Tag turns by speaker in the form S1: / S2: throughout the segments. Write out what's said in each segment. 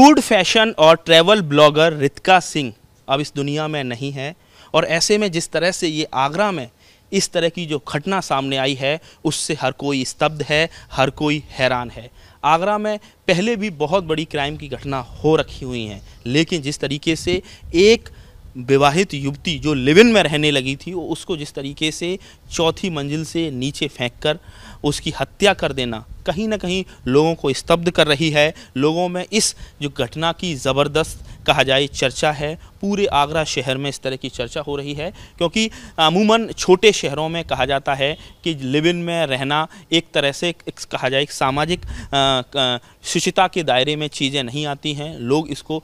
S1: food fashion और travel blogger Ritika Singh अब इस दुनिया में नहीं है और ऐसे में जिस तरह से ये आगरा में इस तरह की जो घटना सामने आई है उससे हर कोई स्तब्ध है हर कोई हैरान है आगरा में पहले भी बहुत बड़ी क्राइम की घटना हो रखी हुई हैं लेकिन जिस तरीके से एक विवाहित युवती जो लिव इन में रहने लगी थी उसको जिस तरीके से चौथी मंजिल से नीचे फेंक कर उसकी हत्या कर देना कहीं ना कहीं लोगों को स्तब्ध कर रही है लोगों में इस जो घटना की ज़बरदस्त कहा जाए चर्चा है पूरे आगरा शहर में इस तरह की चर्चा हो रही है क्योंकि अमूमन छोटे शहरों में कहा जाता है कि लिव इन में रहना एक तरह से एक, कहा जाए एक सामाजिक शुचिता के दायरे में चीज़ें नहीं आती हैं लोग इसको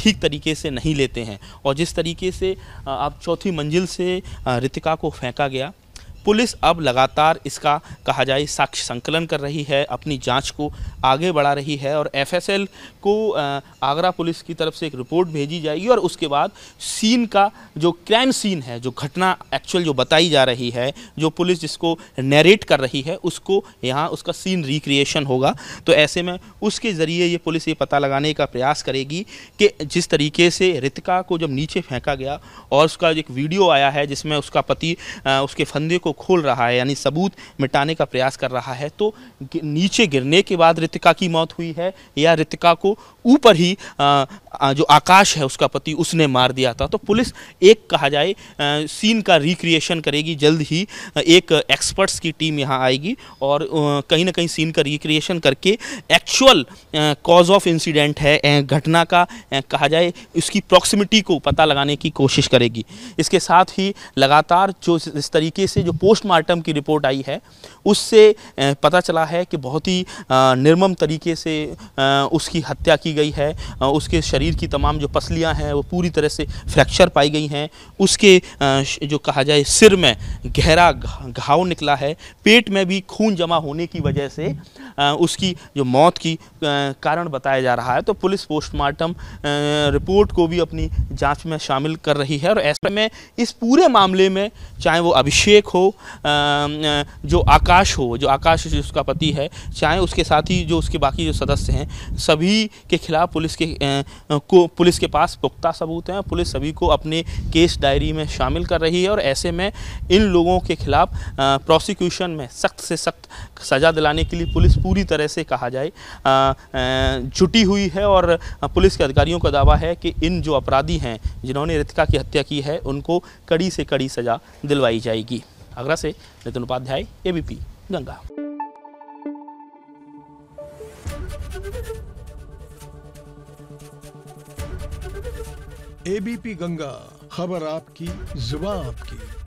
S1: ठीक तरीके से नहीं लेते हैं और जिस तरीके से आप चौथी मंजिल से रितिका को फेंका गया पुलिस अब लगातार इसका कहा जाए साक्ष्य संकलन कर रही है अपनी जांच को आगे बढ़ा रही है और एफएसएल को आगरा पुलिस की तरफ से एक रिपोर्ट भेजी जाएगी और उसके बाद सीन का जो क्राइम सीन है जो घटना एक्चुअल जो बताई जा रही है जो पुलिस जिसको नरेट कर रही है उसको यहाँ उसका सीन रिक्रिएशन होगा तो ऐसे में उसके ज़रिए ये पुलिस ये पता लगाने का प्रयास करेगी कि जिस तरीके से रितिका को जब नीचे फेंका गया और उसका एक वीडियो आया है जिसमें उसका पति उसके फंदे को को खोल रहा है यानी सबूत मिटाने का प्रयास कर रहा है तो नीचे गिरने के बाद रितिका की मौत हुई है या रितिका को ऊपर ही आ, जो आकाश है उसका पति उसने मार दिया था तो पुलिस एक कहा जाए सीन का रिक्रिएशन करेगी जल्द ही एक एक्सपर्ट्स की टीम यहाँ आएगी और कहीं ना कहीं सीन का रिक्रिएशन करके एक्चुअल कॉज ऑफ इंसिडेंट है घटना का कहा जाए उसकी प्रॉक्सिमिटी को पता लगाने की कोशिश करेगी इसके साथ ही लगातार जो इस तरीके से जो पोस्टमार्टम की रिपोर्ट आई है उससे पता चला है कि बहुत ही निर्मम तरीके से उसकी हत्या की गई है उसके शरीर की तमाम जो पसलियाँ हैं वो पूरी तरह से फ्रैक्चर पाई गई हैं उसके जो कहा जाए सिर में गहरा घाव निकला है पेट में भी खून जमा होने की वजह से उसकी जो मौत की कारण बताया जा रहा है तो पुलिस पोस्टमार्टम रिपोर्ट को भी अपनी जांच में शामिल कर रही है और ऐसे में इस पूरे मामले में चाहे वो अभिषेक हो जो आकाश हो जो आकाश उसका पति है चाहे उसके साथ ही जो उसके बाकी जो सदस्य हैं सभी के खिलाफ पुलिस के को पुलिस के पास पुख्ता सबूत हैं पुलिस सभी को अपने केस डायरी में शामिल कर रही है और ऐसे में इन लोगों के खिलाफ प्रोसिक्यूशन में सख्त से सख्त सज़ा दिलाने के लिए पुलिस पूरी तरह से कहा जाए जुटी हुई है और पुलिस के अधिकारियों का दावा है कि इन जो अपराधी हैं जिन्होंने रितिका की हत्या की है उनको कड़ी से कड़ी सजा दिलवाई जाएगी आगरा से नितिन उपाध्याय एबीपी गंगा एबीपी गंगा खबर आपकी जुबा आपकी